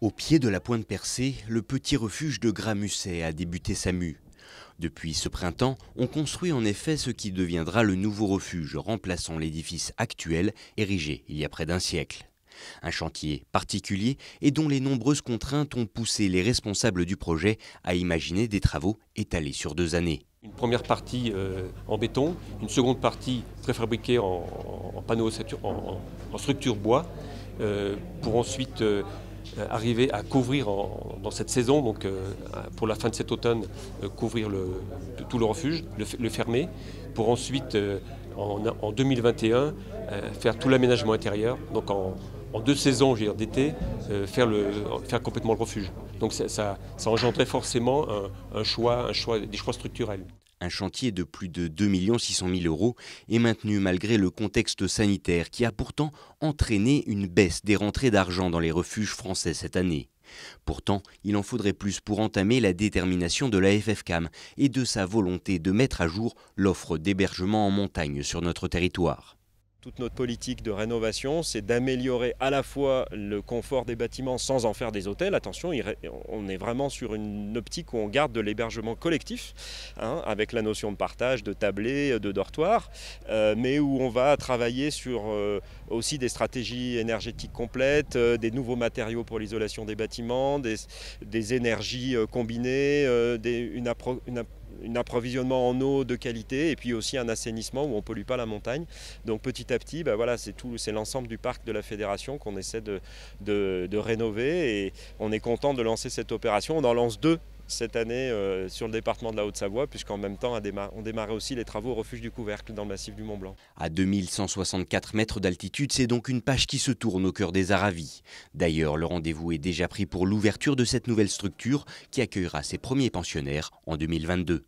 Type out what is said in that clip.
Au pied de la pointe percée, le petit refuge de Gramusset a débuté sa mue. Depuis ce printemps, on construit en effet ce qui deviendra le nouveau refuge, remplaçant l'édifice actuel érigé il y a près d'un siècle. Un chantier particulier et dont les nombreuses contraintes ont poussé les responsables du projet à imaginer des travaux étalés sur deux années. Une première partie euh, en béton, une seconde partie préfabriquée en, panneaux, en, structure bois, euh, pour ensuite euh, euh, arriver à couvrir dans cette saison, donc euh, pour la fin de cet automne, euh, couvrir tout le refuge, le, fermer, pour ensuite, en, 2021, faire tout l'aménagement intérieur, donc en, deux saisons d'été, faire, complètement le refuge. Donc ça, engendrait forcément un, choix, un choix, des choix structurels. Un chantier de plus de 2 600 000 euros est maintenu malgré le contexte sanitaire qui a pourtant entraîné une baisse des rentrées d'argent dans les refuges français cette année. Pourtant, il en faudrait plus pour entamer la détermination de la FFCAM et de sa volonté de mettre à jour l'offre d'hébergement en montagne sur notre territoire. Toute notre politique de rénovation, c'est d'améliorer à la fois le confort des bâtiments sans en faire des hôtels. Attention, on est vraiment sur une optique où on garde de l'hébergement collectif, hein, avec la notion de partage, de tablé, euh, de dortoir, euh, mais où on va travailler sur euh, aussi des stratégies énergétiques complètes, des nouveaux matériaux pour l'isolation des bâtiments, des, énergies combinées, une, approche un approvisionnement en eau de qualité et puis aussi un assainissement où on ne pollue pas la montagne. Donc petit à petit, bah, voilà, c'est tout, c'est l'ensemble du parc de la fédération qu'on essaie de, de, de rénover et on est content de lancer cette opération. On en lance deux cette année euh, sur le département de la Haute-Savoie, puisqu'en même temps on démarrait aussi les travaux au refuge du couvercle dans le massif du Mont-Blanc. À 2164 mètres d'altitude, c'est donc une page qui se tourne au cœur des Aravis. D'ailleurs, le rendez-vous est déjà pris pour l'ouverture de cette nouvelle structure qui accueillera ses premiers pensionnaires en 2022.